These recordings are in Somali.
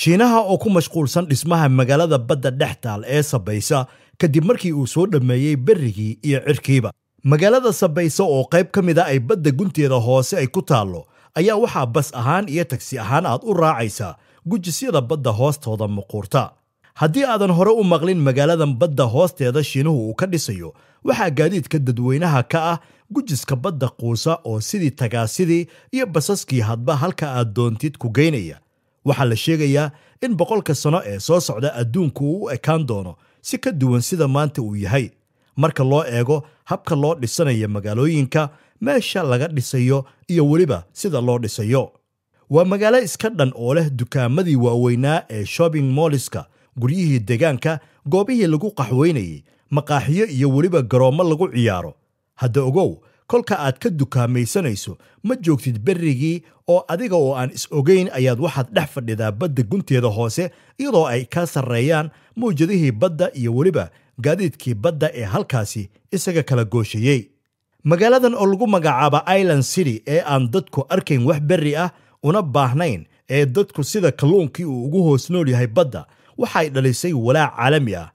shiinaha oo ku mashquulsan dhismaha magaalada badda dhex taal ee sabaysa kadib markii uu soo dhammeeyey berrigii iyo cirkiiba magaalada sabaysa oo qayb ka mid a ah ay badda gunteeda hoose ay ku taallo ayaa waxaa bas ahaan iyo tagsi ahaan aad u raacaysaa gujisyada badda hoostooda muquurta haddii aadan hore u maqlin magaaladan badda hoosteeda shiinuhu uu ka dhisayo waxaa gaadiidka dadweynaha ka ah gujiska badda quusa oo sidii tagaasidii iyo basaskii hadba halka aad doontid ku geynaya waxaa la sheegayaa in boqolka sano ee soo socda adduunku uu u ekaan doono si ka duwan sida maanta uu yahay marka loo eego habka loo dhisanaya magaalooyinka meesha laga dhisayo iyo weliba sida loo dhisayo waa magaalo iska dhan oo leh dukaamadii waaweynaa ee shopping mooliska guryihii deegaanka goobihii lagu qaxweynayay maqaaxiyo iyo weliba garoommo lagu ciyaaro hadda ogow kolka aad ka dukaamaysanayso ma joogtid berrigii oo adiga oo aan is ogayn ayaad waxaad dhex fadhidaa badda gunteeda hoose iyadoo ay kaa sarreeyaan mawjadihii badda iyo weliba gaadiidkii badda ee halkaasi isaga kala gooshayey magaaladan oo lagu magacaaba island city ee aan dadku arkayn wax berri ah una baahnayn ee dadku sida kalluunkii uu ugu hoos nool yahay badda waxay dhalisay walaac caalami ah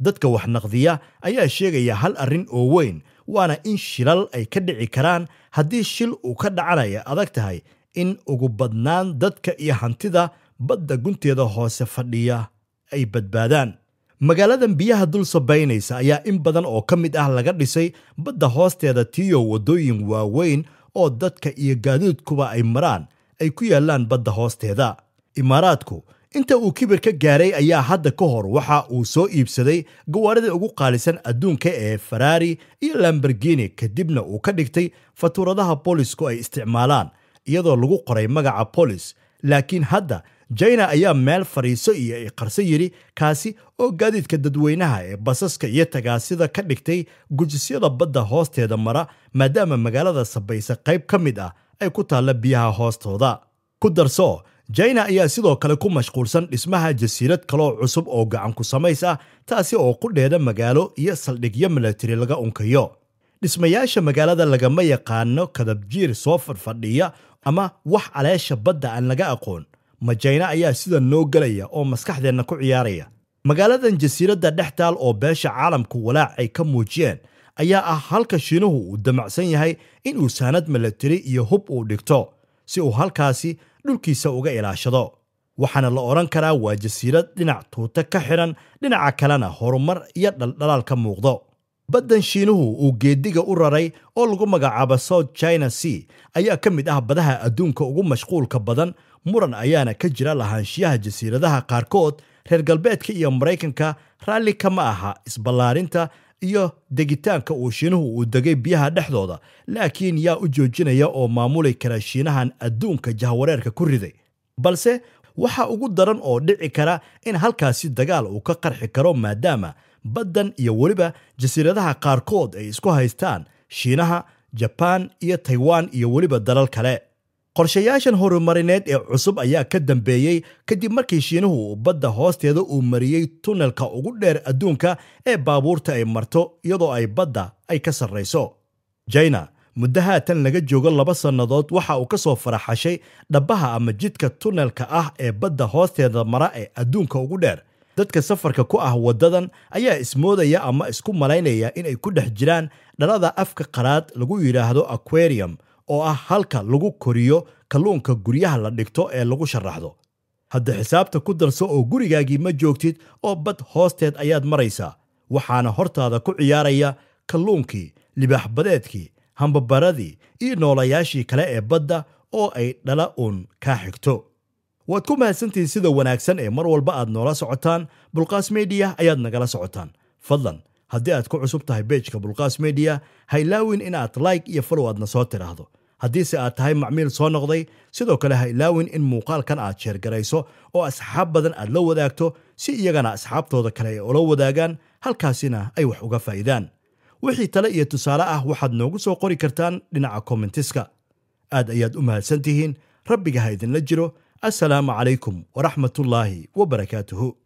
dadka waxnaqdiya ayaa sheegaya hal arrin oo weyn waana in shilal ay ka dhici karaan haddii shil uu ka dhacanaya adag tahay in ugu badnaan dadka iyo hantida badda gunteeda hoose fadhiya ay badbaadaan magaaladan biyaha dul sabaynaysa ayaa in badan oo ka mid ah laga dhisay badda hoosteeda tiyo waddooyin waaweyn oo dadka iyo gaadiidkuba ay maraan ay ku yaallaan badda hoosteeda imaaraadku inta uu kibir ka gaaray ayaa hadda ka hor waxa uu soo iibsaday gawaarida ugu qaalisan adduunka ee faraari iyo lambergini kadibna uu ka dhigtay fatuuradaha boolisku ay isticmaalaan iyadoo lagu qoray magaca boolis laakiin hadda jaina ayaa meel fadhiiso iyo iqarso yidhi kaasi oo gaadiidka dadweynaha ee basaska iyo tagaasida ka dhigtay gujisyada badda hoosteeda mara maadaama magaalada sabaysa qayb ka mid ah ay ku taalla biyaha hoostooda ku darso jina ayaa sidoo kale ku mashquulsan dhismaha jasiirad kaloo cusub oo gacan ku samays ah taasi oo ku dheedha magaalo iyo saldhigyo milatari laga unkayo dhismayaasha magaalada lagama yaqaano kadabjiir soo fadfadhiya ama wax caleesha badda aan laga aqoon majayna ayaa sida noo gelaya oo maskaxdeenna ku ciyaaraya magaaladan jasiiradda dhex taal oo beesha caalamku walaac ay ka muujiyeen ayaa ah halka shiinuhu uu damacsan yahay inuu saanad milatari iyo hub uu dhigto si uu halkaasi dhulkiisa uga ilaashado waxaana la odhan karaa waa jasiirad dhinac tuute ka xidhan dhinaca kalena horumar iyo dhaldhalaal ka muuqdo baddan shiinuhu uu geeddiga u raray oo lagu magacaabo south china sea ayaa ka mid ah badaha adduunka ugu mashquulka badan muran ayaana ka jira lahaanshiyaha jasiiradaha qaarkood reer galbeedka iyo maraykanka raalli kama aha isballaarinta iyo degitaanka uu shiinuhu uu degay biyaha dhexdooda laakiin yaa u joojinaya oo maamuli kara shiinahan adduunka jahwareerka ku riday balse waxaa ugu daran oo dhici kara in halkaasi dagaal uu ka qarxi karo maadaama baddan iyo weliba jasiiradaha qaarkood ay isku haystaan shiinaha jabaan iyo taiwan iyo weliba dalal kale qorshayaashan horumarineed ee cusub ayaa ka dambeeyey kadib markii shiinuhu badda hoosteeda uu mariyey tunnelka ugu dheer adduunka ee baabuurta ay marto iyadoo ay badda ay ka sarrayso jaina muddo haatan laga joogo laba sannadood waxa uu ka soo faraxashay dhabbaha ama jidka tunnelka ah ee badda hoosteeda mara ee adduunka ugu dheer dadka safarka ku ah waddadan ayaa ismoodaya ama isku malaynaya inay ku dhex jiraan dhalada afka qaraad lagu yidhaahdo aquarium oo ah halka lagu koriyo kalluunka guryaha la dhigto ee lagu sharaxdo hadda xisaabta ku darso oo gurigaagii ma joogtid oo bad hoosteed ayaad maraysaa waxaana hortaada ku ciyaaraya kalluunkii libaaxbadeedkii hambabaradii iyo noolayaashii kale ee badda oo ay dhala uun kaa xigto waad ku mahadsantihin sida wanaagsan ee mar walba aad noola socotaan bulqaas mediya ayaad nagala socotaan fadlan haddii aad ku cusub tahay beejka bulqaas mediya ha ilaawin aad like iyo follow aadna soo tidhaahdo haddiise aad tahay macmiil soo noqday sidoo kale ha ilaawin in muuqaalkan aad sheergarayso oo asxaab badan aad la wadaagto si iyagana asxaabtooda kale ay ula wadaagaan halkaasina ay wax uga faa'iidaan wixii tale iyo tusaale ah waxaad noogu soo qori kartaan dhinaca kommentiska aad ayaad u mahadsan tihiin rabbiga ha idinla jiro assalaamu calaykum waraxmatullaahi wa barakaatuhu